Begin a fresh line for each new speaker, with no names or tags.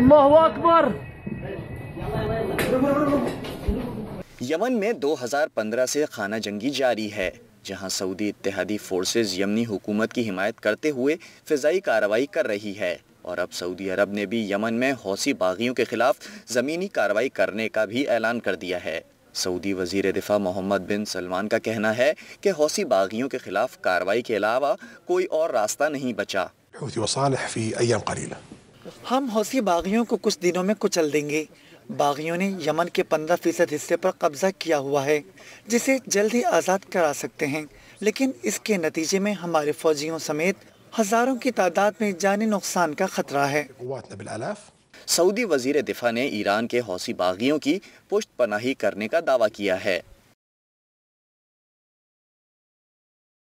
अल्लाह Akbar Yemen में 2015 से खाना जंगी जारी है जहां सऊदी इतिहादी फोर्सेस यमनी हुकूमत की हिमायत करते हुए फिजाई कार्रवाई कर रही है और अब सऊदी अरब ने भी यमन में हौसी बागियों के खिलाफ ज़मीनी कार्रवाई करने का भी ऐलान कर दिया है सऊदी वजीर दिफा मोहम्मद बिन सलमान का कहना है कि हौसी बागियों के खिलाफ कार्रवाई के अलावा कोई और रास्ता
नहीं बचा हम हौसी बागियों को कुछ दिनों में कुचल देंगे बागियों ने यमन के पंद्रह फीसद हिस्से पर कब्जा किया हुआ है जिसे जल्द ही आज़ाद करा सकते हैं लेकिन इसके नतीजे में हमारे फौजियों समेत हजारों की तादाद में जानी नुकसान का खतरा है सऊदी वजीर दिफा ने ईरान के हौसी बागियों की पुष्ट पनाही करने का दावा किया है